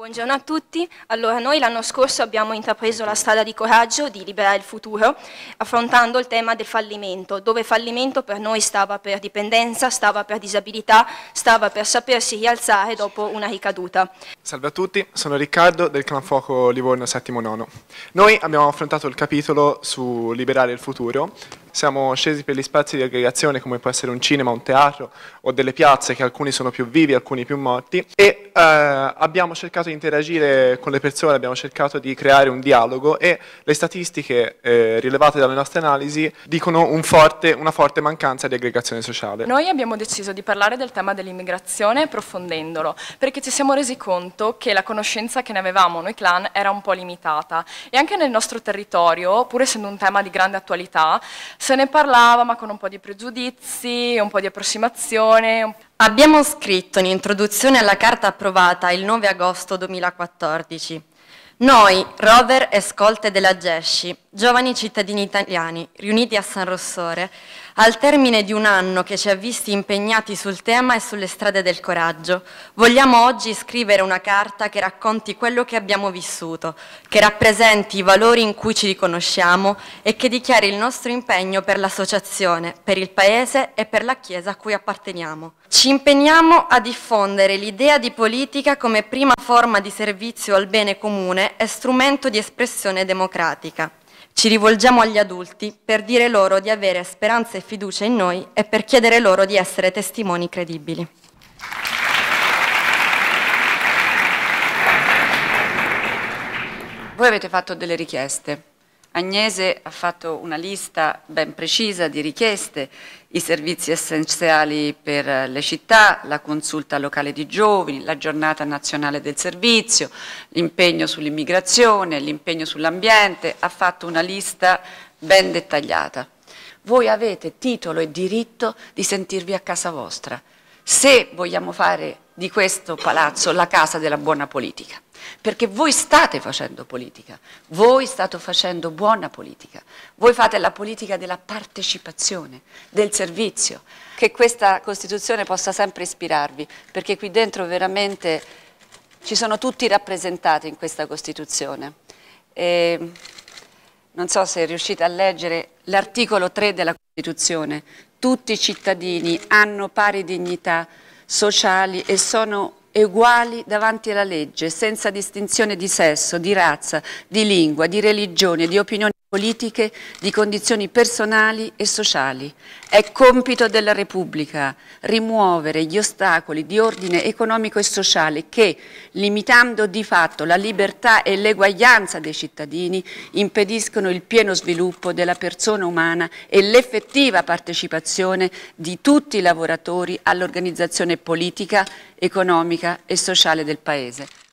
Buongiorno a tutti. Allora, noi l'anno scorso abbiamo intrapreso la strada di coraggio di liberare il futuro, affrontando il tema del fallimento, dove fallimento per noi stava per dipendenza, stava per disabilità, stava per sapersi rialzare dopo una ricaduta. Salve a tutti, sono Riccardo del Clan Fuoco Livorno 7 Nono. Noi abbiamo affrontato il capitolo su liberare il futuro. Siamo scesi per gli spazi di aggregazione come può essere un cinema, un teatro o delle piazze che alcuni sono più vivi, alcuni più morti e eh, abbiamo cercato di interagire con le persone, abbiamo cercato di creare un dialogo e le statistiche eh, rilevate dalle nostre analisi dicono un forte, una forte mancanza di aggregazione sociale. Noi abbiamo deciso di parlare del tema dell'immigrazione approfondendolo perché ci siamo resi conto detto che la conoscenza che ne avevamo noi clan era un po' limitata e anche nel nostro territorio, pur essendo un tema di grande attualità, se ne parlava ma con un po' di pregiudizi, un po' di approssimazione. Abbiamo scritto in introduzione alla carta approvata il 9 agosto 2014. Noi, rover e scolte della Gesci, giovani cittadini italiani riuniti a San Rossore, al termine di un anno che ci ha visti impegnati sul tema e sulle strade del coraggio, vogliamo oggi scrivere una carta che racconti quello che abbiamo vissuto, che rappresenti i valori in cui ci riconosciamo e che dichiari il nostro impegno per l'associazione, per il Paese e per la Chiesa a cui apparteniamo. Ci impegniamo a diffondere l'idea di politica come prima forma di servizio al bene comune e strumento di espressione democratica. Ci rivolgiamo agli adulti per dire loro di avere speranza e fiducia in noi e per chiedere loro di essere testimoni credibili. Voi avete fatto delle richieste. Agnese ha fatto una lista ben precisa di richieste, i servizi essenziali per le città, la consulta locale di giovani, la giornata nazionale del servizio, l'impegno sull'immigrazione, l'impegno sull'ambiente, ha fatto una lista ben dettagliata. Voi avete titolo e diritto di sentirvi a casa vostra se vogliamo fare di questo palazzo la casa della buona politica. Perché voi state facendo politica, voi state facendo buona politica, voi fate la politica della partecipazione, del servizio. Che questa Costituzione possa sempre ispirarvi, perché qui dentro veramente ci sono tutti rappresentati in questa Costituzione. E ehm, non so se riuscite a leggere l'articolo 3 della Costituzione, tutti i cittadini hanno pari dignità sociali e sono uguali davanti alla legge, senza distinzione di sesso, di razza, di lingua, di religione, di opinione politiche, di condizioni personali e sociali. È compito della Repubblica rimuovere gli ostacoli di ordine economico e sociale che, limitando di fatto la libertà e l'eguaglianza dei cittadini, impediscono il pieno sviluppo della persona umana e l'effettiva partecipazione di tutti i lavoratori all'organizzazione politica, economica e sociale del Paese.